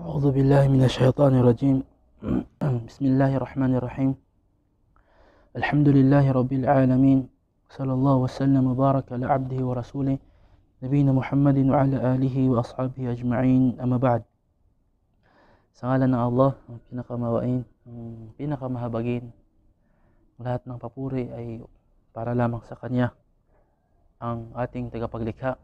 أعوذ بالله من الشيطان الرجيم بسم الله الرحمن الرحيم الحمد لله رب العالمين صلى الله وسلم وبارك على عبده ورسوله نبينا محمد وعلى آله وأصحابه أجمعين أما بعد Sa ngalan ng Allah, ang pinakamawain, ang lahat ng papuri ay para lamang sa Kanya, ang ating tagapaglikha.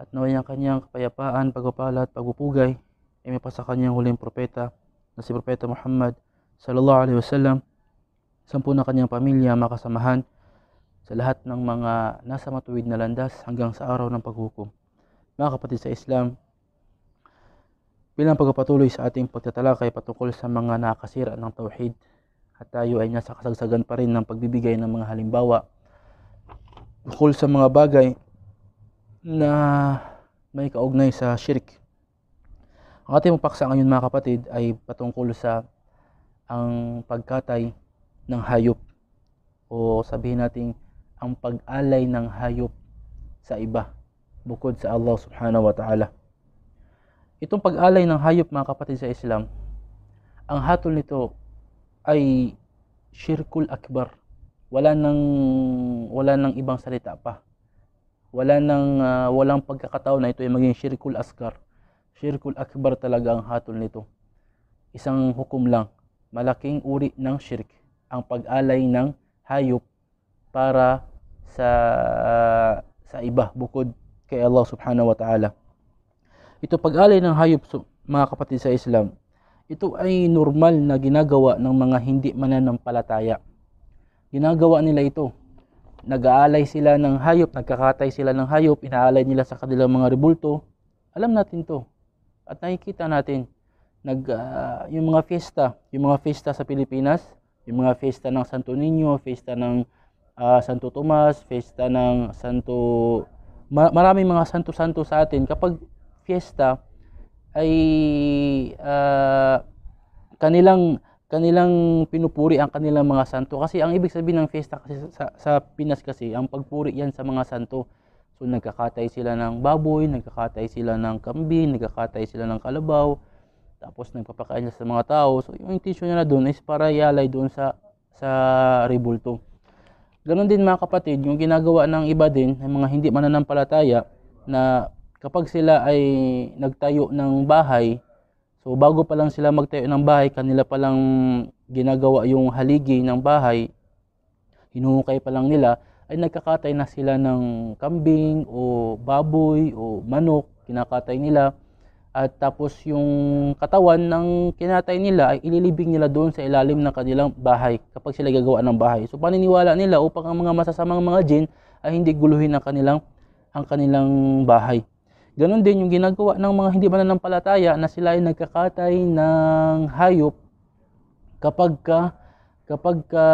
At naway ang kanyang kapayapaan, pagpapala at pagpupugay ay may pasa kanyang huling propeta na si Propeta Muhammad sallallahu alaihi wasallam sampu na kanyang pamilya makasamahan sa lahat ng mga nasa matuwid na landas hanggang sa araw ng paghukom. Mga kapatid sa Islam, bilang pagpapatuloy sa ating pagtatalakay patungkol sa mga nakasira ng tauhid at tayo ay nasa kasagsagan pa rin ng pagbibigay ng mga halimbawa tungkol sa mga bagay na may kaugnay sa shirk ang ating mapaksa ngayon mga kapatid ay patungkol sa ang pagkatay ng hayop o sabihin natin ang pag-alay ng hayop sa iba bukod sa Allah subhanahu wa ta'ala. Itong pag-alay ng hayop mga kapatid sa Islam, ang hatol nito ay shirkul akbar. Wala nang wala nang ibang salita pa. Wala nang uh, walang pagkakataon na ito ay maging shirkul asgar Shirkul Akbar talaga ang hatol nito. Isang hukom lang, malaking uri ng shirk, ang pag-alay ng hayop para sa uh, sa iba bukod kay Allah subhanahu wa ta'ala. Ito pag-alay ng hayop mga kapatid sa Islam, ito ay normal na ginagawa ng mga hindi mananampalataya. Ginagawa nila ito. Nag-aalay sila ng hayop, nagkakatay sila ng hayop, inaalay nila sa kanilang mga rebulto. Alam natin to. At nakikita natin nag uh, yung mga fiesta, yung mga fiesta sa Pilipinas, yung mga fiesta ng Santo Niño, fiesta ng uh, Santo Tomas, fiesta ng Santo Mar- maraming mga santo-santo sa atin kapag fiesta ay uh, kanilang kanilang pinupuri ang kanilang mga santo kasi ang ibig sabihin ng fiesta kasi sa, sa Pinas kasi ang pagpuri yan sa mga santo So nagkakatay sila ng baboy, nagkakatay sila ng kambing, nagkakatay sila ng kalabaw, tapos nagpapakain sa mga tao. So yung intention nila doon is para ialay doon sa sa rebulto. Ganon din mga kapatid, yung ginagawa ng iba din, ng mga hindi mananampalataya, na kapag sila ay nagtayo ng bahay, so bago pa lang sila magtayo ng bahay, kanila pa lang ginagawa yung haligi ng bahay, hinuhukay pa lang nila, ay nagkakatay na sila ng kambing o baboy o manok, kinakatay nila. At tapos yung katawan ng kinatay nila ay ililibing nila doon sa ilalim ng kanilang bahay kapag sila gagawa ng bahay. So paniniwala nila upang ang mga masasamang mga jin ay hindi guluhin ang kanilang ang kanilang bahay. Ganon din yung ginagawa ng mga hindi mananampalataya na sila ay nagkakatay ng hayop kapag ka, kapag ka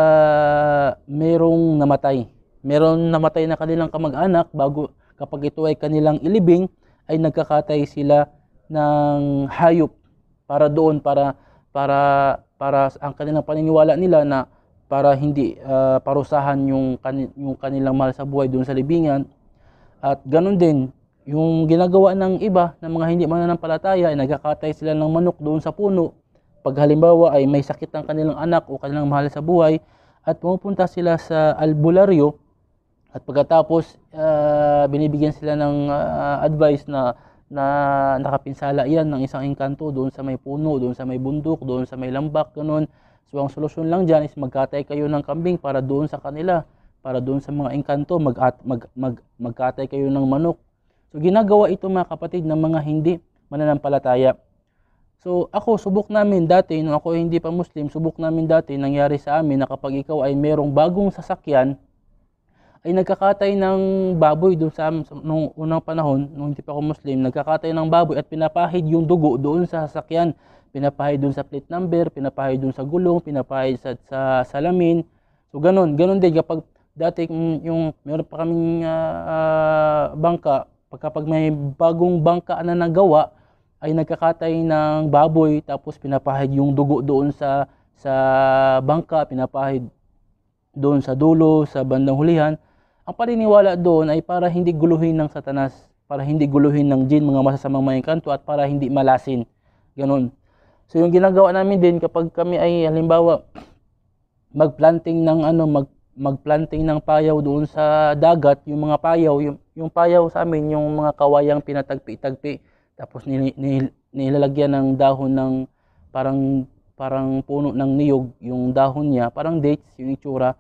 merong namatay meron namatay na kanilang kamag-anak bago kapag ito ay kanilang ilibing ay nagkakatay sila ng hayop para doon para para para ang kanilang paniniwala nila na para hindi uh, parusahan yung kan, yung kanilang mahal sa buhay doon sa libingan at ganun din yung ginagawa ng iba ng mga hindi mananampalataya ay nagkakatay sila ng manok doon sa puno pag halimbawa ay may sakit ang kanilang anak o kanilang mahal sa buhay at pumupunta sila sa albularyo at pagkatapos, uh, binibigyan sila ng uh, advice na na nakapinsala yan ng isang engkanto doon sa may puno, doon sa may bundok, doon sa may lambak, ganun. So ang solusyon lang dyan is magkatay kayo ng kambing para doon sa kanila, para doon sa mga engkanto, mag, mag, mag, magkatay kayo ng manok. So ginagawa ito mga kapatid ng mga hindi mananampalataya. So ako, subok namin dati, nung ako hindi pa Muslim, subok namin dati, nangyari sa amin na kapag ikaw ay merong bagong sasakyan, ay eh, nagkakatay ng baboy doon sa nung unang panahon nung hindi pa ako Muslim nagkakatay ng baboy at pinapahid yung dugo doon sa sasakyan pinapahid doon sa plate number pinapahid doon sa gulong pinapahid sa, sa salamin so ganun ganun din kapag dati yung meron pa kaming uh, uh, bangka pagkapag may bagong bangka na nagawa ay nagkakatay ng baboy tapos pinapahid yung dugo doon sa sa bangka pinapahid doon sa dulo sa bandang hulihan ang paniniwala doon ay para hindi guluhin ng satanas, para hindi guluhin ng jin, mga masasamang maengkanto at para hindi malasin. Ganun. So yung ginagawa namin din kapag kami ay halimbawa magplanting ng ano mag magplanting ng payaw doon sa dagat, yung mga payaw, yung, yung payaw sa amin, yung mga kawayang pinatagpi-tagpi, tapos nil, nil, nilalagyan ng dahon ng parang parang puno ng niyog, yung dahon niya, parang dates, yung itsura,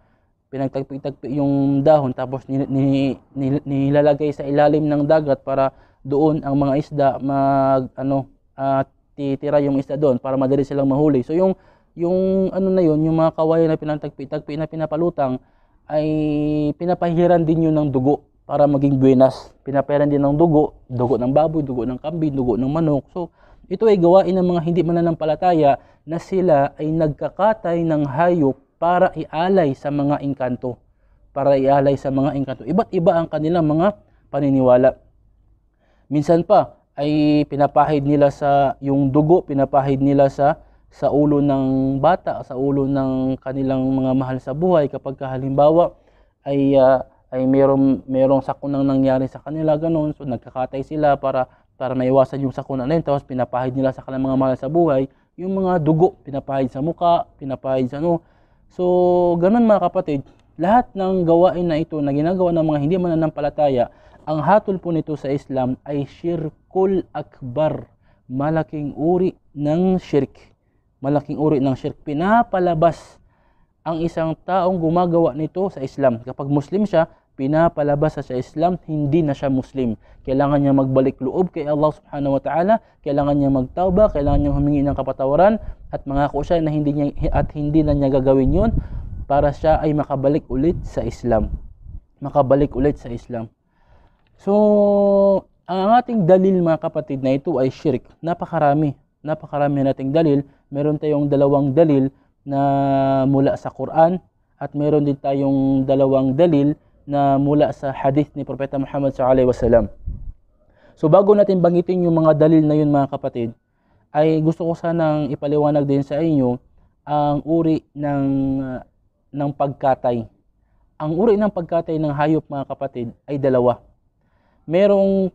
pinagtagpi-tagpi yung dahon tapos ni, ni, ni, nilalagay sa ilalim ng dagat para doon ang mga isda mag ano at uh, titira yung isda doon para madali silang mahuli. So yung yung ano na yun, yung mga kawayan na pinatagpi-tagpi na pinapalutang ay pinapahiran din yun ng dugo para maging buenas. Pinapahiran din ng dugo, dugo ng baboy, dugo ng kambing, dugo ng manok. So ito ay gawain ng mga hindi mananampalataya na sila ay nagkakatay ng hayop para ialay sa mga engkanto. Para ialay sa mga engkanto. Iba't iba ang kanilang mga paniniwala. Minsan pa ay pinapahid nila sa yung dugo, pinapahid nila sa sa ulo ng bata, sa ulo ng kanilang mga mahal sa buhay kapag halimbawa ay uh, ay merong merong sakunang nangyari sa kanila ganoon so nagkakatay sila para para maiwasan yung sakuna na yun tapos pinapahid nila sa kanilang mga mahal sa buhay yung mga dugo pinapahid sa muka pinapahid sa ano So, ganun mga kapatid, lahat ng gawain na ito na ginagawa ng mga hindi mananampalataya, ang hatol po nito sa Islam ay shirkul akbar, malaking uri ng shirk. Malaking uri ng shirk. Pinapalabas ang isang taong gumagawa nito sa Islam. Kapag Muslim siya, pinapalabas sa Islam, hindi na siya Muslim. Kailangan niya magbalik loob kay Allah subhanahu wa ta'ala, kailangan niya magtawba, kailangan niya humingi ng kapatawaran, at mangako siya na hindi niya, at hindi na niya gagawin yun para siya ay makabalik ulit sa Islam. Makabalik ulit sa Islam. So, ang ating dalil mga kapatid na ito ay shirk. Napakarami. Napakarami nating dalil. Meron tayong dalawang dalil na mula sa Quran at meron din tayong dalawang dalil na mula sa hadith ni Propeta Muhammad sallallahu wasallam. So bago natin banggitin yung mga dalil na yun mga kapatid, ay gusto ko sanang ipaliwanag din sa inyo ang uri ng ng pagkatay. Ang uri ng pagkatay ng hayop mga kapatid ay dalawa. Merong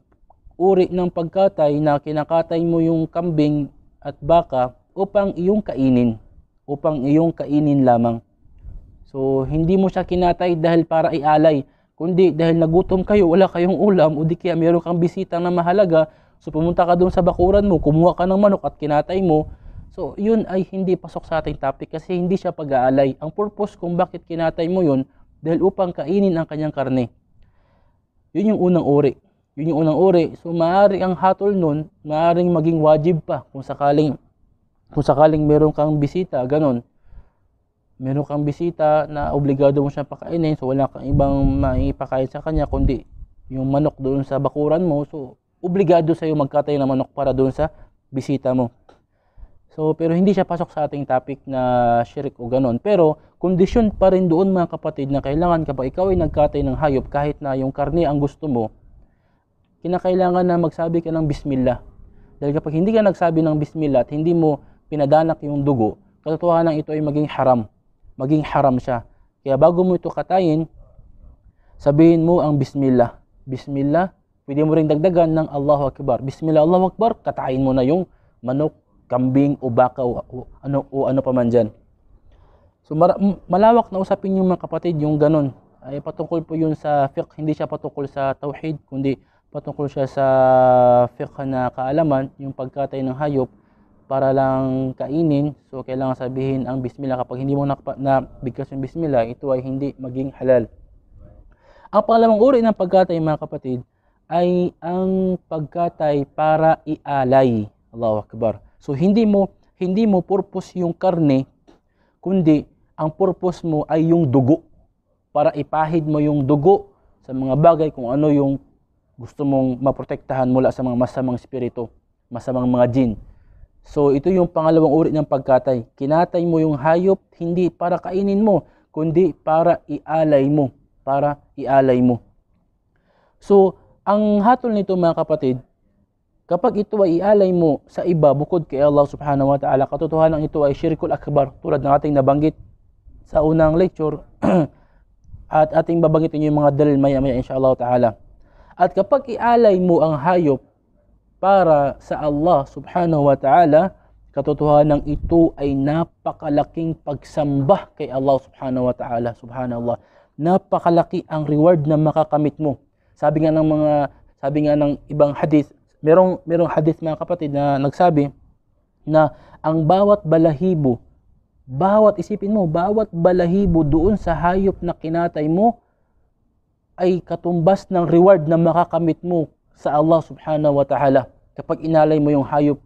uri ng pagkatay na kinakatay mo yung kambing at baka upang iyong kainin, upang iyong kainin lamang. So, hindi mo siya kinatay dahil para ialay, kundi dahil nagutom kayo, wala kayong ulam, o di kaya meron kang bisita na mahalaga, so pumunta ka doon sa bakuran mo, kumuha ka ng manok at kinatay mo. So, yun ay hindi pasok sa ating topic kasi hindi siya pag-aalay. Ang purpose kung bakit kinatay mo yun, dahil upang kainin ang kanyang karne. Yun yung unang uri. Yun yung unang uri. So, maaari ang hatol nun, maaring maging wajib pa kung sakaling, kung sakaling meron kang bisita, ganon meron kang bisita na obligado mo siyang pakainin so wala kang ibang maipakain sa kanya kundi yung manok doon sa bakuran mo so obligado sa iyo magkatay ng manok para doon sa bisita mo so pero hindi siya pasok sa ating topic na shirik o ganon pero kondisyon pa rin doon mga kapatid na kailangan kapag ikaw ay nagkatay ng hayop kahit na yung karne ang gusto mo kinakailangan na magsabi ka ng bismillah dahil kapag hindi ka nagsabi ng bismillah at hindi mo pinadanak yung dugo katotohanan ito ay maging haram maging haram siya. Kaya bago mo ito katayin, sabihin mo ang bismillah. Bismillah, pwede mo ring dagdagan ng Allahu Akbar. Bismillah, Allahu Akbar, katayin mo na yung manok, kambing, o baka, o, o ano, o ano pa man dyan. So malawak na usapin yung mga kapatid, yung ganun. Ay patungkol po yun sa fiqh, hindi siya patungkol sa tauhid, kundi patungkol siya sa fiqh na kaalaman, yung pagkatay ng hayop para lang kainin. So, kailangan sabihin ang bismillah. Kapag hindi mo nabigkas yung bismillah, ito ay hindi maging halal. Ang pangalawang uri ng pagkatay, mga kapatid, ay ang pagkatay para ialay. Allahu Akbar. So, hindi mo, hindi mo purpose yung karne, kundi ang purpose mo ay yung dugo. Para ipahid mo yung dugo sa mga bagay kung ano yung gusto mong maprotektahan mula sa mga masamang espiritu, masamang mga jinn. So ito yung pangalawang uri ng pagkatay. Kinatay mo yung hayop hindi para kainin mo, kundi para ialay mo, para ialay mo. So ang hatol nito mga kapatid, kapag ito ay ialay mo sa iba bukod kay Allah Subhanahu wa Ta'ala, katotohanan ito ay shirkul akbar tulad ng ating nabanggit sa unang lecture at ating babanggitin yung mga dalil maya-maya insya Allah Ta'ala. At kapag ialay mo ang hayop para sa Allah subhanahu wa ta'ala, katotohanan ito ay napakalaking pagsamba kay Allah subhanahu wa ta'ala. Subhanallah. Napakalaki ang reward na makakamit mo. Sabi nga ng mga sabi nga ng ibang hadith, merong merong hadith mga kapatid na nagsabi na ang bawat balahibo, bawat isipin mo, bawat balahibo doon sa hayop na kinatay mo ay katumbas ng reward na makakamit mo sa Allah subhanahu wa ta'ala. Kapag inalay mo yung hayop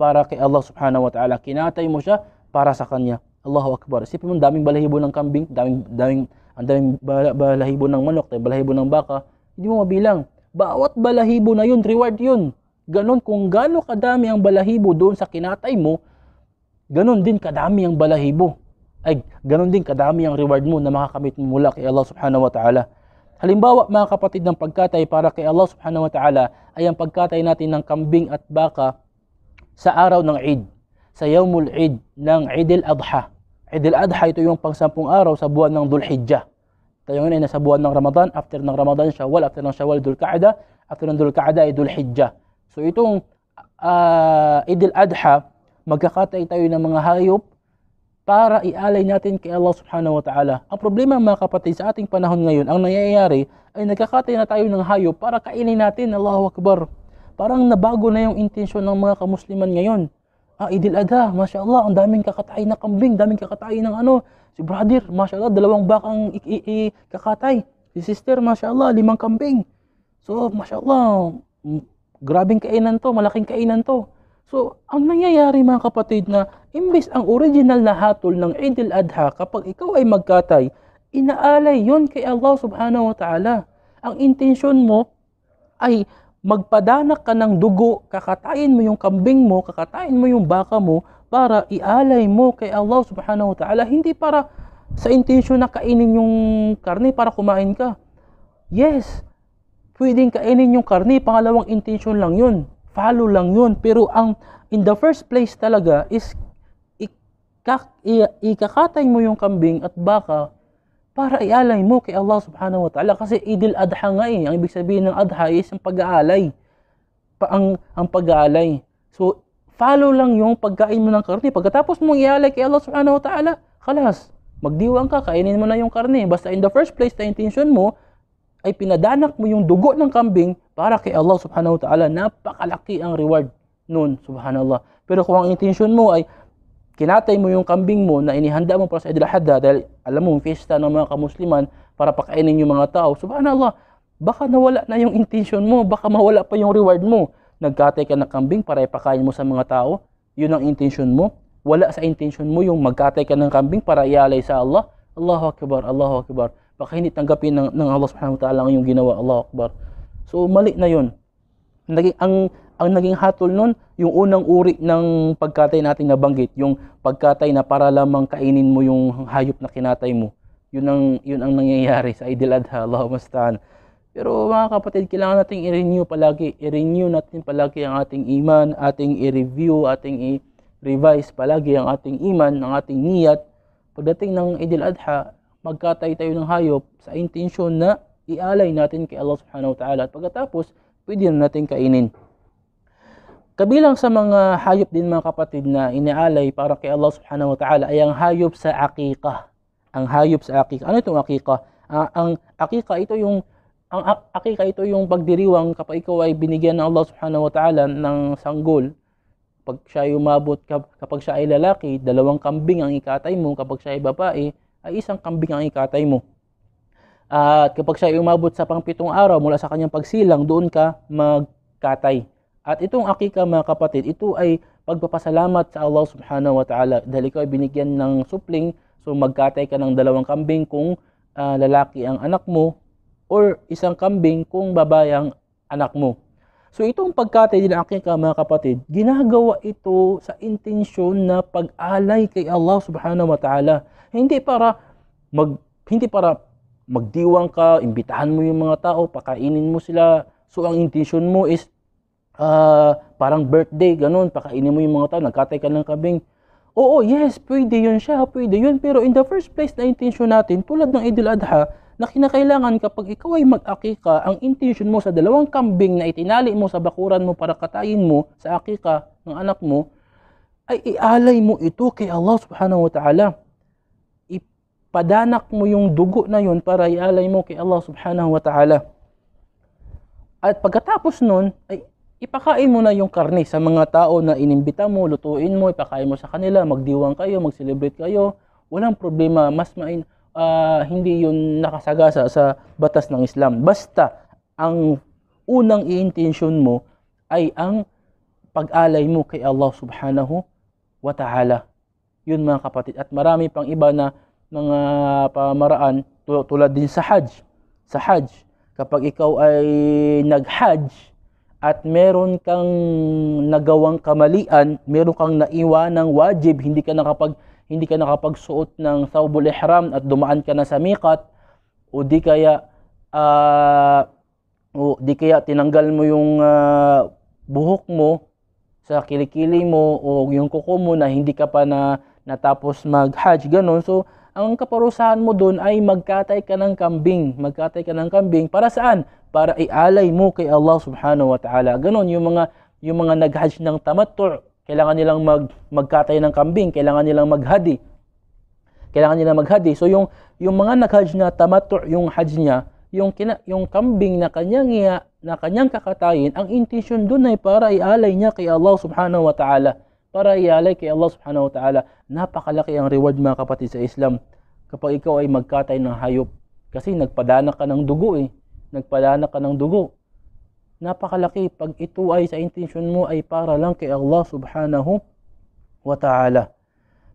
para kay Allah subhanahu wa ta'ala, kinatay mo siya para sa kanya. Allahu Akbar. Isipin mo, daming balahibo ng kambing, daming, daming, ang daming balahibo ng manok, balahibo ng baka. Hindi mo mabilang. Bawat balahibo na yun, reward yun. Ganon, kung gaano kadami ang balahibo doon sa kinatay mo, ganon din kadami ang balahibo. Ay, ganon din kadami ang reward mo na makakamit mo mula kay Allah subhanahu wa ta'ala. Halimbawa mga kapatid ng pagkatay para kay Allah subhanahu wa ta'ala ay ang pagkatay natin ng kambing at baka sa araw ng Eid, sa Yawmul Eid ng Eid al-Adha. Eid al-Adha ito yung pangsampung araw sa buwan ng Dhul Hijjah. Tayo ngayon ay nasa buwan ng Ramadan, after ng Ramadan, Shawwal, after ng Shawwal, Dhul Qa'da, after ng Dhul Qa'da ay Dhul Hijjah. So itong uh, ah, Eid al-Adha, magkakatay tayo ng mga hayop para ialay natin kay Allah subhanahu wa ta'ala. Ang problema mga kapatid sa ating panahon ngayon, ang nangyayari ay nagkakatay na tayo ng hayop para kainin natin, Allahu Akbar. Parang nabago na yung intensyon ng mga kamusliman ngayon. Ah, Idil Adha, mashallah, ang daming kakatay na kambing, daming kakatay ng ano, si brother, mashallah, Allah, dalawang bakang kakatay. Si sister, mashallah, limang kambing. So, mashallah, Allah, grabing kainan to, malaking kainan to. So, ang nangyayari mga kapatid na imbes ang original na hatol ng Eid al-Adha kapag ikaw ay magkatay, inaalay yon kay Allah subhanahu wa ta'ala. Ang intensyon mo ay magpadanak ka ng dugo, kakatayin mo yung kambing mo, kakatayin mo yung baka mo para ialay mo kay Allah subhanahu wa ta'ala. Hindi para sa intensyon na kainin yung karne para kumain ka. Yes, pwedeng kainin yung karne, pangalawang intensyon lang yun. Follow lang yun. Pero ang in the first place talaga is ikak, ikakatay mo yung kambing at baka para ialay mo kay Allah subhanahu wa ta'ala. Kasi idil adha nga eh. Ang ibig sabihin ng adha is ang pag-aalay. Pa, ang, ang pag-aalay. So, follow lang yung pagkain mo ng karne. Pagkatapos mong ialay kay Allah subhanahu wa ta'ala, kalas, magdiwang ka, kainin mo na yung karne. Basta in the first place, na intention mo, ay pinadanak mo yung dugo ng kambing para kay Allah subhanahu wa ta'ala. Napakalaki ang reward nun, subhanallah. Pero kung ang intention mo ay kinatay mo yung kambing mo na inihanda mo para sa Idul Adha dahil alam mo, fiesta ng mga kamusliman para pakainin yung mga tao, subhanallah, baka nawala na yung intention mo, baka mawala pa yung reward mo. Nagkatay ka ng kambing para ipakain mo sa mga tao, yun ang intention mo. Wala sa intention mo yung magkatay ka ng kambing para ialay sa Allah. Allahu Akbar, Allahu Akbar baka hindi tanggapin ng, ng Allah subhanahu wa ta'ala yung ginawa Allah Akbar so mali na yun naging, ang, ang naging hatol nun yung unang uri ng pagkatay natin nabanggit yung pagkatay na para lamang kainin mo yung hayop na kinatay mo yun ang, yun ang nangyayari sa Idil Adha Allahumma staan pero mga kapatid, kailangan nating i-renew palagi. I-renew natin palagi ang ating iman, ating i-review, ating i-revise palagi ang ating iman, ang ating niyat. Pagdating ng Idil Adha, magkatay-tayo ng hayop sa intensyon na ialay natin kay Allah subhanahu wa ta'ala. At pagkatapos, pwede na natin kainin. Kabilang sa mga hayop din mga kapatid na inaalay para kay Allah subhanahu wa ta'ala ay ang hayop sa akikah. Ang hayop sa akikah. Ano itong akikah? Uh, ah, ang akikah ito yung ang akika ito yung pagdiriwang kapag ikaw ay binigyan ng Allah subhanahu wa ta'ala ng sanggol pag siya ay umabot kapag siya ay lalaki dalawang kambing ang ikatay mo kapag siya ay babae ay isang kambing ang ikatay mo. At kapag siya ay umabot sa pangpitong araw mula sa kanyang pagsilang, doon ka magkatay. At itong akika mga kapatid, ito ay pagpapasalamat sa Allah subhanahu wa ta'ala dahil ikaw ay binigyan ng supling so magkatay ka ng dalawang kambing kung uh, lalaki ang anak mo or isang kambing kung babae ang anak mo. So itong pagkatay din aking ka mga kapatid, ginagawa ito sa intensyon na pag-alay kay Allah subhanahu wa ta'ala hindi para mag hindi para magdiwang ka, imbitahan mo yung mga tao, pakainin mo sila. So ang intention mo is uh, parang birthday, ganun, pakainin mo yung mga tao, nagkatay ka ng kabing. Oo, yes, pwede yun siya, pwede yun. Pero in the first place na intention natin, tulad ng Idul Adha, na kinakailangan kapag ikaw ay mag-akika, ang intention mo sa dalawang kambing na itinali mo sa bakuran mo para katayin mo sa akika ng anak mo, ay ialay mo ito kay Allah subhanahu wa ta'ala padanak mo yung dugo na yun para ialay mo kay Allah subhanahu wa ta'ala. At pagkatapos nun, ay ipakain mo na yung karne sa mga tao na inimbita mo, lutuin mo, ipakain mo sa kanila, magdiwang kayo, mag-celebrate kayo. Walang problema, mas main, uh, hindi yun nakasagasa sa batas ng Islam. Basta, ang unang i-intention mo ay ang pag-alay mo kay Allah subhanahu wa ta'ala. Yun mga kapatid. At marami pang iba na mga pamaraan tulad din sa Hajj. Sa Hajj, kapag ikaw ay nag-Hajj at meron kang nagawang kamalian, meron kang naiwan ng wajib, hindi ka nakapag hindi ka nakapagsuot ng thawbul ihram at dumaan ka na sa miqat o di kaya uh, o di kaya tinanggal mo yung uh, buhok mo sa kilikili mo o yung kuko mo na hindi ka pa na natapos mag-hajj ganun so ang kaparusahan mo doon ay magkatay ka ng kambing. Magkatay ka ng kambing. Para saan? Para ialay mo kay Allah subhanahu wa ta'ala. Ganon, yung mga, yung mga nag-hajj ng tamattu, kailangan nilang mag, magkatay ng kambing, kailangan nilang maghadi. Kailangan nilang maghadi. So yung, yung mga nag-hajj na tamattu, yung hajj niya, yung, kina, yung kambing na kanyang, na kanyang kakatayin, ang intention doon ay para ialay niya kay Allah subhanahu wa ta'ala para ialay kay Allah subhanahu wa ta'ala. Napakalaki ang reward mga kapatid sa Islam kapag ikaw ay magkatay ng hayop. Kasi nagpadana ka ng dugo eh. Nagpadana ka ng dugo. Napakalaki pag ito ay sa intention mo ay para lang kay Allah subhanahu wa ta'ala.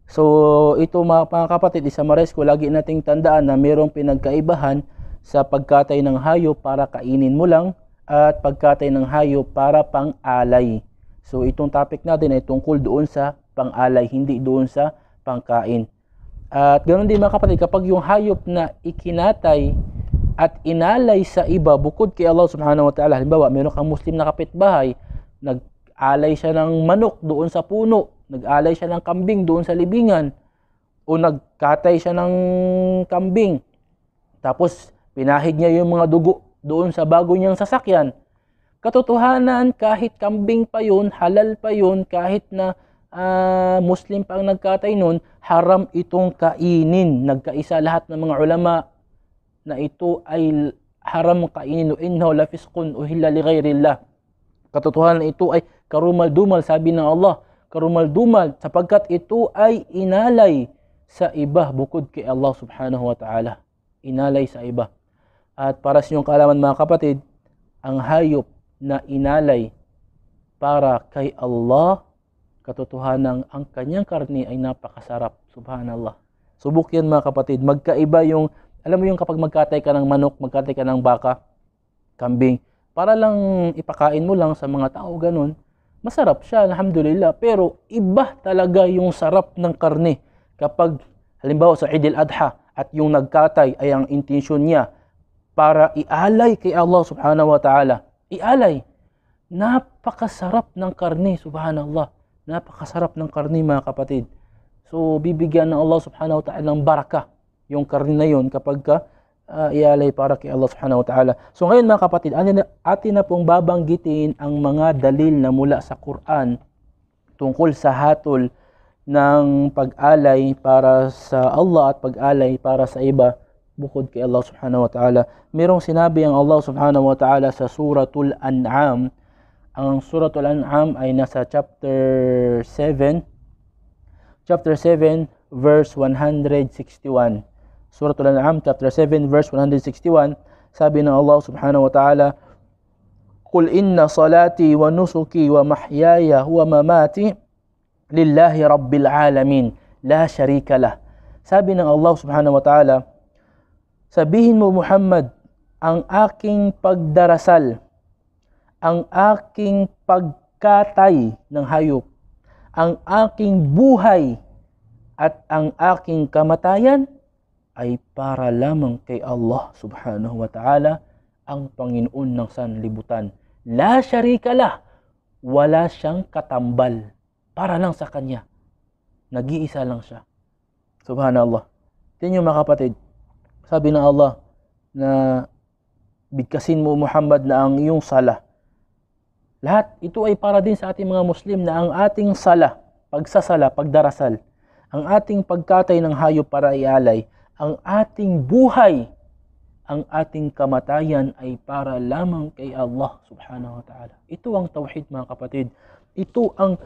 So ito mga, mga kapatid, isamarize ko lagi nating tandaan na mayroong pinagkaibahan sa pagkatay ng hayop para kainin mo lang at pagkatay ng hayop para pang-alay. So itong topic natin ay tungkol doon sa pang-alay, hindi doon sa pangkain. At ganoon din mga kapatid, kapag yung hayop na ikinatay at inalay sa iba bukod kay Allah subhanahu wa ta'ala, halimbawa meron kang Muslim na kapitbahay, nag-alay siya ng manok doon sa puno, nag-alay siya ng kambing doon sa libingan, o nagkatay siya ng kambing, tapos pinahid niya yung mga dugo doon sa bago niyang sasakyan, Katotohanan, kahit kambing pa yun, halal pa yun, kahit na uh, Muslim pa ang nagkatay nun, haram itong kainin. Nagkaisa lahat ng mga ulama na ito ay haram kainin. Innahu lafisqun uhilla li ghayrillah. Katotohanan ito ay karumal-dumal, sabi ng Allah. Karumal-dumal sapagkat ito ay inalay sa iba bukod kay Allah subhanahu wa ta'ala. Inalay sa iba. At para sa inyong kalaman mga kapatid, ang hayop na inalay para kay Allah, katotohanan ang kanyang karne ay napakasarap. Subhanallah. Subok yan mga kapatid. Magkaiba yung, alam mo yung kapag magkatay ka ng manok, magkatay ka ng baka, kambing, para lang ipakain mo lang sa mga tao, ganun. Masarap siya, alhamdulillah. Pero iba talaga yung sarap ng karne. Kapag, halimbawa sa Eid al-Adha, at yung nagkatay ay ang intensyon niya para ialay kay Allah subhanahu wa ta'ala ialay. Napakasarap ng karni, subhanallah. Napakasarap ng karni mga kapatid. So bibigyan ng Allah subhanahu wa ta'ala ng baraka yung karni na yon kapag ka uh, ialay para kay Allah subhanahu wa ta'ala. So ngayon mga kapatid, atin na pong babanggitin ang mga dalil na mula sa Quran tungkol sa hatol ng pag-alay para sa Allah at pag-alay para sa iba bukod kay Allah subhanahu wa ta'ala. Merong sinabi ang Allah subhanahu wa ta'ala sa suratul an'am. Ang suratul an'am ay nasa chapter 7, chapter 7, verse 161. Suratul an'am chapter 7, verse 161, sabi ng Allah subhanahu wa ta'ala, "Qul inna salati wa nusuki wa mahyaya wa mamati lillahi rabbil alamin, la sharika له sabi ng Allah subhanahu wa ta'ala Sabihin mo Muhammad, ang aking pagdarasal, ang aking pagkatay ng hayop, ang aking buhay at ang aking kamatayan ay para lamang kay Allah subhanahu wa ta'ala ang Panginoon ng sanlibutan. La syarika lah. Wala siyang katambal para lang sa kanya. Nag-iisa lang siya. Subhanallah. Tinyo mga kapatid, sabi ng Allah na bigkasin mo Muhammad na ang iyong sala. Lahat ito ay para din sa ating mga Muslim na ang ating sala, pagsasala, pagdarasal, ang ating pagkatay ng hayop para ialay, ang ating buhay, ang ating kamatayan ay para lamang kay Allah subhanahu wa ta'ala. Ito ang tawhid mga kapatid. Ito ang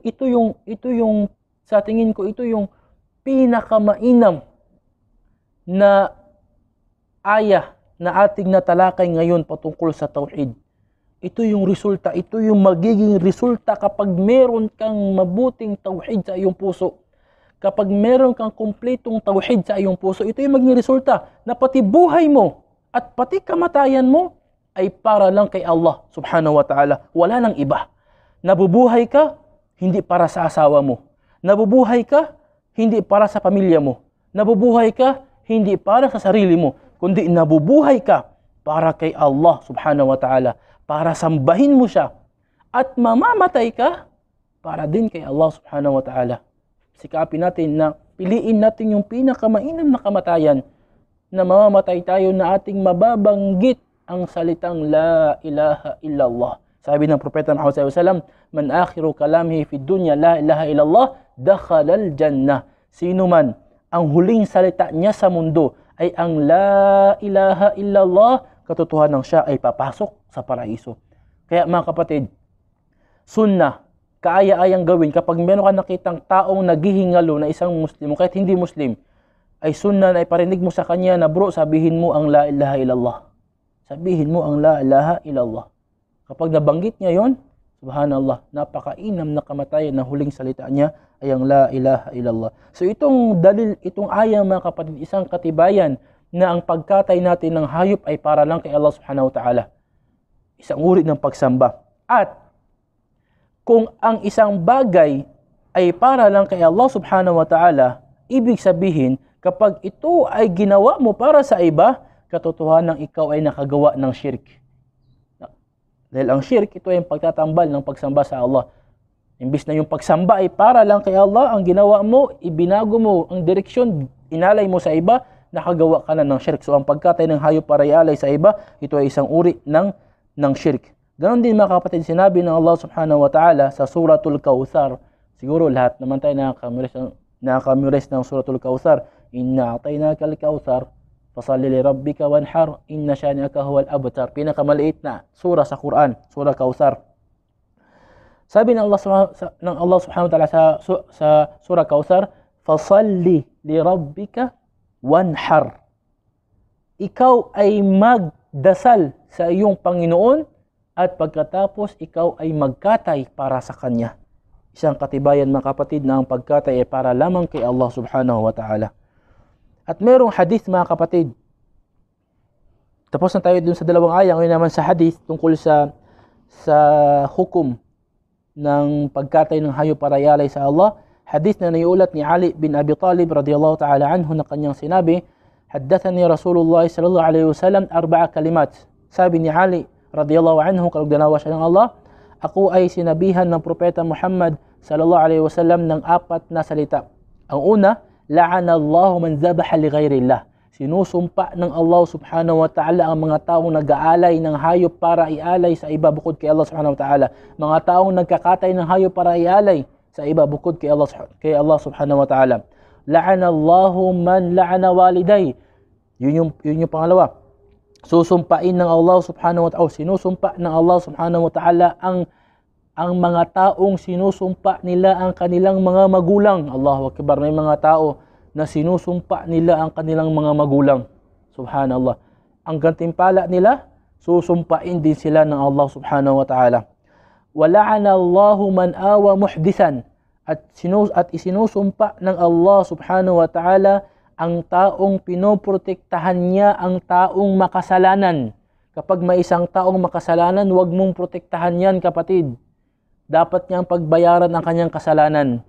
ito yung ito yung sa tingin ko ito yung pinakamainam na ayah na ating natalakay ngayon patungkol sa tauhid. Ito yung resulta, ito yung magiging resulta kapag meron kang mabuting tauhid sa iyong puso. Kapag meron kang kumpletong tauhid sa iyong puso, ito yung magiging resulta na pati buhay mo at pati kamatayan mo ay para lang kay Allah subhanahu wa ta'ala. Wala nang iba. Nabubuhay ka, hindi para sa asawa mo. Nabubuhay ka, hindi para sa pamilya mo. Nabubuhay ka, hindi para sa sarili mo kundi nabubuhay ka para kay Allah subhanahu wa ta'ala, para sambahin mo siya, at mamamatay ka para din kay Allah subhanahu wa ta'ala. Sikapin natin na piliin natin yung pinakamainam na kamatayan na mamamatay tayo na ating mababanggit ang salitang La ilaha illallah. Sabi ng Propeta Muhammad SAW, Man akhiru kalamihi fi dunya la ilaha illallah, dakhalal jannah. Sino man ang huling salita niya sa mundo ay ang la ilaha illallah, katotohanan siya ay papasok sa paraiso. Kaya mga kapatid, sunnah, kaaya-ayang gawin kapag meron ka nakitang taong naghihingalo na isang Muslim o kahit hindi Muslim, ay sunna na iparinig mo sa kanya na bro, sabihin mo ang la ilaha illallah. Sabihin mo ang la ilaha illallah. Kapag nabanggit niya yon, Subhanallah, napakainam na kamatayan na huling salita niya ay ang la ilaha illallah. So itong dalil, itong aya mga kapatid, isang katibayan na ang pagkatay natin ng hayop ay para lang kay Allah subhanahu wa ta'ala. Isang uri ng pagsamba. At kung ang isang bagay ay para lang kay Allah subhanahu wa ta'ala, ibig sabihin, kapag ito ay ginawa mo para sa iba, katotohanan ikaw ay nakagawa ng shirk dahil ang shirk, ito ay ang pagtatambal ng pagsamba sa Allah. Imbis na yung pagsamba ay para lang kay Allah, ang ginawa mo, ibinago mo ang direksyon, inalay mo sa iba, nakagawa ka na ng shirk. So ang pagkatay ng hayop para ialay sa iba, ito ay isang uri ng, ng shirk. Ganon din mga kapatid, sinabi ng Allah subhanahu wa ta'ala sa suratul Kauthar. Siguro lahat naman tayo nakakamiris, nakakamiris ng suratul Kauthar. Inna atayna kal Kauthar Fasalli li rabbika wanhar inna syani'aka huwal abtar. Pinakamaliit na sura sa Quran, sura Kausar. Sabi ng Allah ng Allah Subhanahu wa taala sa, sa sura Kautsar, "Fasalli li rabbika wanhar." Ikaw ay magdasal sa iyong Panginoon at pagkatapos ikaw ay magkatay para sa kanya. Isang katibayan mga kapatid na ang pagkatay ay para lamang kay Allah Subhanahu wa taala. At merong hadith mga kapatid. Tapos na tayo dun sa dalawang ayang, ngayon naman sa hadith tungkol sa sa hukum ng pagkatay ng hayop para yalay sa Allah. Hadith na naiulat ni Ali bin Abi Talib radhiyallahu ta'ala anhu na kanyang sinabi, Haddathani Rasulullah sallallahu alaihi wasallam arba'a kalimat. Sabi ni Ali radhiyallahu anhu kalog siya ng Allah, ako ay sinabihan ng propeta Muhammad sallallahu alaihi wasallam ng apat na salita. Ang una, La'anallahu man zabaha li ghairillah. Sinusumpa ng Allah subhanahu wa ta'ala ang mga taong nag-aalay ng hayop para ialay sa iba bukod kay Allah subhanahu wa ta'ala. Mga taong nagkakatay ng hayop para ialay sa iba bukod kay Allah, kay Allah subhanahu wa ta'ala. La'anallahu man la'ana waliday. Yun yung, yun yung pangalawa. Susumpain ng Allah subhanahu wa ta'ala. Sinusumpa ng Allah subhanahu wa ta'ala ang ang mga taong sinusumpa nila ang kanilang mga magulang. Allahu Akbar. May mga tao na sinusumpa nila ang kanilang mga magulang. Subhanallah. Ang gantimpala nila, susumpain din sila ng Allah Subhanahu wa Ta'ala. Wala'ana Allahu man awa muhdisan. At, sinus at isinusumpa ng Allah Subhanahu wa Ta'ala ang taong pinoprotektahan niya ang taong makasalanan. Kapag may isang taong makasalanan, huwag mong protektahan yan, kapatid dapat niyang pagbayaran ang kanyang kasalanan.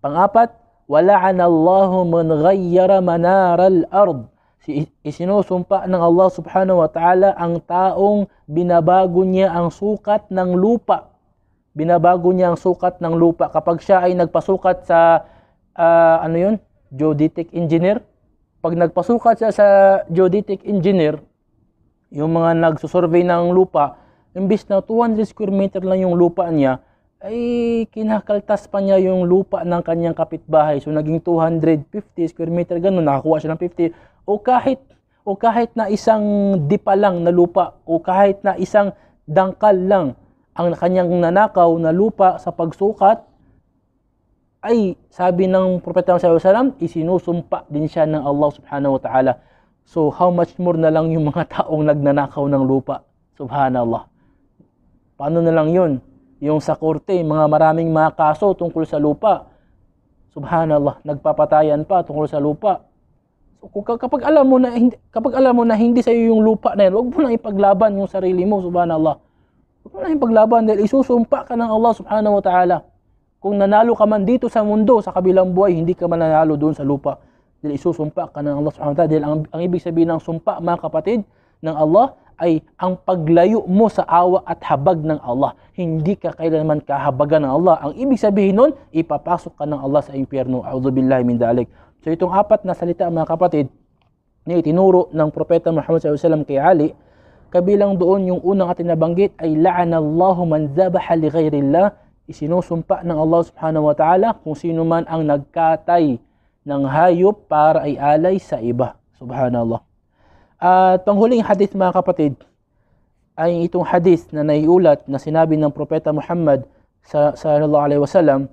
Pangapat, wala'an Allahu man ghayyara manaral ard. Si isinusumpa ng Allah subhanahu wa ta'ala ang taong binabago niya ang sukat ng lupa. Binabago niya ang sukat ng lupa. Kapag siya ay nagpasukat sa, uh, ano yun? Geodetic engineer. Pag nagpasukat siya sa geodetic engineer, yung mga nagsusurvey ng lupa, imbis na 200 square meter lang yung lupa niya, ay kinakaltas pa niya yung lupa ng kanyang kapitbahay. So naging 250 square meter ganun, nakakuha siya ng 50. O kahit o kahit na isang dipa lang na lupa o kahit na isang dangkal lang ang kanyang nanakaw na lupa sa pagsukat ay sabi ng propeta Muhammad SAW, alaihi isinusumpa din siya ng Allah subhanahu wa ta'ala. So how much more na lang yung mga taong nagnanakaw ng lupa. Subhanallah. Paano na lang yun? Yung sa korte, mga maraming mga kaso tungkol sa lupa. Subhanallah, nagpapatayan pa tungkol sa lupa. So, kapag alam mo na hindi, kapag alam mo na hindi sa iyo yung lupa na yan, huwag mo nang ipaglaban yung sarili mo, subhanallah. Huwag mo nang ipaglaban dahil isusumpa ka ng Allah subhanahu wa ta'ala. Kung nanalo ka man dito sa mundo, sa kabilang buhay, hindi ka man nanalo doon sa lupa. Dahil isusumpa ka ng Allah subhanahu wa ta'ala. Dahil ang, ang ibig sabihin ng sumpa, mga kapatid, ng Allah, ay ang paglayo mo sa awa at habag ng Allah. Hindi ka kailanman kahabagan ng Allah. Ang ibig sabihin nun, ipapasok ka ng Allah sa impyerno. billahi min dalik. So itong apat na salita mga kapatid, na itinuro ng Propeta Muhammad SAW kay Ali, kabilang doon yung unang ating nabanggit ay la'anallahu man zabaha li ghayrillah, isinusumpa ng Allah Subhanahu wa Ta'ala kung sino man ang nagkatay ng hayop para ay alay sa iba. Subhanallah. At panghuling hadith mga kapatid ay itong hadith na naiulat na sinabi ng propeta Muhammad sa sallallahu alaihi wasallam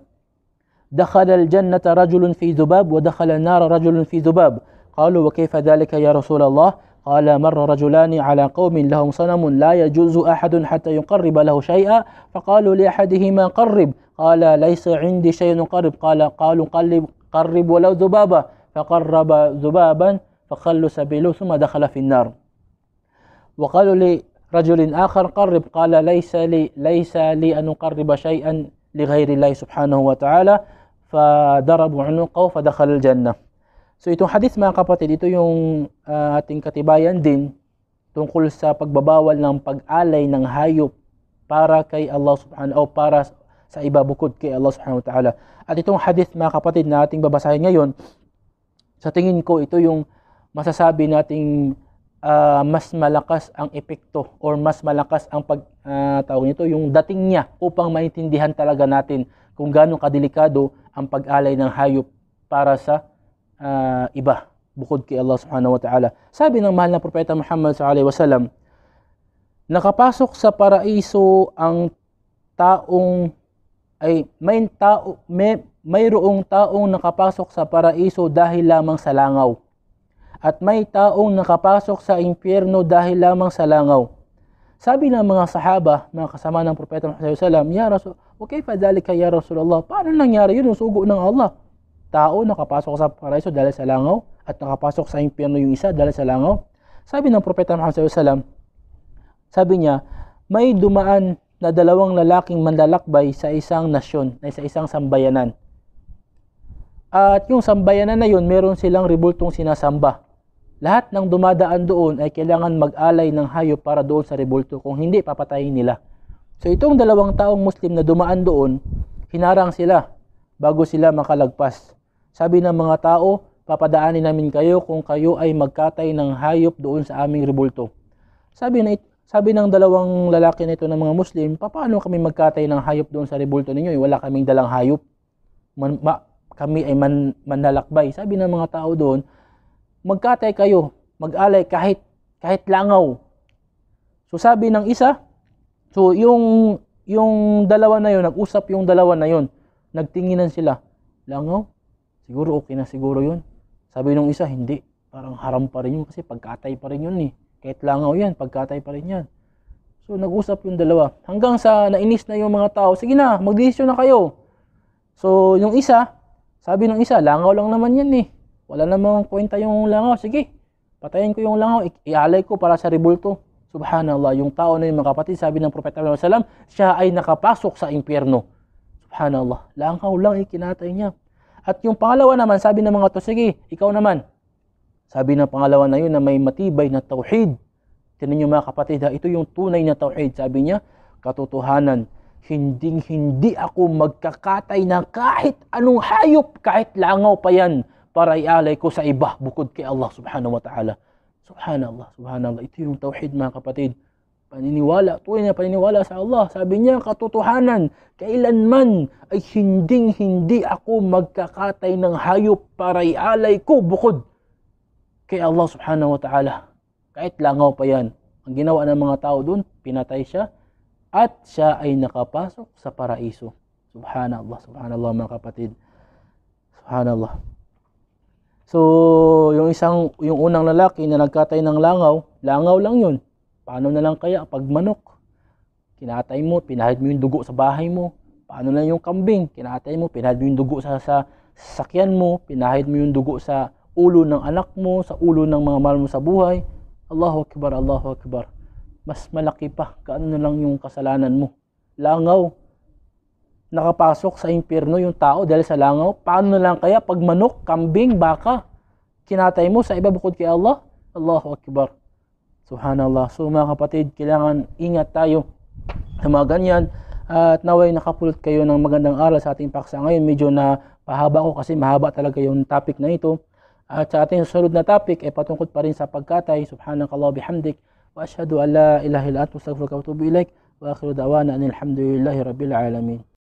dakhala al-jannata rajulun fi dhubab wa dakhala an-nara rajulun fi dhubab qalu wa kayfa dhalika ya rasul Allah qala marra rajulani ala qaumin lahum sanamun la yajuzu ahadun hatta yuqarriba lahu shay'a faqalu li ahadihima qarrib qala laysa 'indi shay'un qarib qala qalu qallib qarrib law dhubaba faqarraba dhubaban فخلوا سبيله ثم دخل في النار وقالوا لرجل آخر قرب قال ليس لي ليس لي أن أقرب شيئا لغير الله سبحanahu wa ta'ala فضربوا عنقه فدخل الجنة So itong hadith mga kapatid, ito yung uh, ating katibayan din tungkol sa pagbabawal ng pag-alay ng hayop para kay Allah subhanahu wa para sa iba bukod kay Allah subhanahu wa ta'ala. At itong hadith mga kapatid na ating babasahin ngayon, sa tingin ko ito yung masasabi nating uh, mas malakas ang epekto or mas malakas ang pag uh, tawag nito yung dating niya upang maintindihan talaga natin kung gaano kadelikado ang pag-alay ng hayop para sa uh, iba bukod kay Allah Subhanahu wa Ta'ala. Sabi ng mahal na propeta Muhammad sallallahu alaihi wasallam, nakapasok sa paraiso ang taong ay may tao may mayroong taong nakapasok sa paraiso dahil lamang sa langaw at may taong nakapasok sa impyerno dahil lamang sa langaw. Sabi ng mga sahaba, mga kasama ng Propeta Muhammad SAW, Ya Rasul, okay pa dali kay Ya Rasulullah, paano nangyari yun yung sugo ng Allah? Tao nakapasok sa paraiso dahil sa langaw at nakapasok sa impyerno yung isa dahil sa langaw. Sabi ng Propeta Muhammad SAW, sabi niya, may dumaan na dalawang lalaking manlalakbay sa isang nasyon, na sa isang sambayanan. At yung sambayanan na yun, meron silang ribultong sinasamba. Lahat ng dumadaan doon ay kailangan mag-alay ng hayop para doon sa rebulto kung hindi papatayin nila. So itong dalawang taong Muslim na dumaan doon, hinarang sila bago sila makalagpas. Sabi ng mga tao, papadaanin namin kayo kung kayo ay magkatay ng hayop doon sa aming rebulto. Sabi na sabi ng dalawang lalaki nito ng mga Muslim, paano kami magkatay ng hayop doon sa rebulto ninyo? Wala kaming dalang hayop. Man, ma, kami ay man, manlalakbay. Sabi ng mga tao doon, magkatay kayo, mag-alay kahit kahit langaw. So sabi ng isa, so yung yung dalawa na yon, nag-usap yung dalawa na yon. Nagtinginan sila. Langaw? Siguro okay na siguro yon. Sabi nung isa, hindi. Parang haram pa rin yun kasi pagkatay pa rin yun eh. Kahit langaw yan, pagkatay pa rin yan. So nag-usap yung dalawa. Hanggang sa nainis na yung mga tao, sige na, magdesisyon na kayo. So yung isa, sabi ng isa, langaw lang naman yan eh. Wala namang kwenta yung langaw. Sige, patayin ko yung langaw. I- ialay ko para sa ribulto. Subhanallah, yung tao na yung mga kapatid, sabi ng Propeta Muhammad siya ay nakapasok sa impyerno. Subhanallah, langaw lang ikinatay niya. At yung pangalawa naman, sabi ng mga to, sige, ikaw naman. Sabi ng pangalawa na yun na may matibay na tauhid. Tinan niyo mga kapatid, ha, ito yung tunay na tauhid. Sabi niya, katotohanan, hinding hindi ako magkakatay ng kahit anong hayop, kahit langaw pa yan para ialay ko sa iba bukod kay Allah subhanahu wa ta'ala. Subhanallah, subhanallah. Ito yung tauhid mga kapatid. Paniniwala, tuloy na paniniwala sa Allah. Sabi niya, katotohanan, kailanman ay hinding-hindi ako magkakatay ng hayop para ialay ko bukod kay Allah subhanahu wa ta'ala. Kahit langaw pa yan. Ang ginawa ng mga tao doon, pinatay siya at siya ay nakapasok sa paraiso. Subhanallah, subhanallah mga kapatid. Subhanallah. So, yung isang yung unang lalaki na nagkatay ng langaw, langaw lang 'yun. Paano na lang kaya pag manok? Kinatay mo, pinahid mo yung dugo sa bahay mo. Paano na yung kambing? Kinatay mo, pinahid mo yung dugo sa sa sasakyan mo, pinahid mo yung dugo sa ulo ng anak mo, sa ulo ng mga mahal mo sa buhay. Allahu Akbar, Allahu Akbar. Mas malaki pa, kaano na lang yung kasalanan mo. Langaw, nakapasok sa impyerno yung tao dahil sa langaw, paano na lang kaya pag manok, kambing, baka, kinatay mo sa iba bukod kay Allah? Allahu Akbar. Subhanallah. So mga kapatid, kailangan ingat tayo sa mga ganyan. At naway nakapulot kayo ng magandang aral sa ating paksa ngayon. Medyo na pahaba ko kasi mahaba talaga yung topic na ito. At sa ating susunod na topic ay eh, patungkol pa rin sa pagkatay. Subhanakallah bihamdik. Wa ashhadu an la ilaha illa anta astaghfiruka wa atubu ilaik. Wa akhiru da'wana anil hamdulillahi rabbil alamin.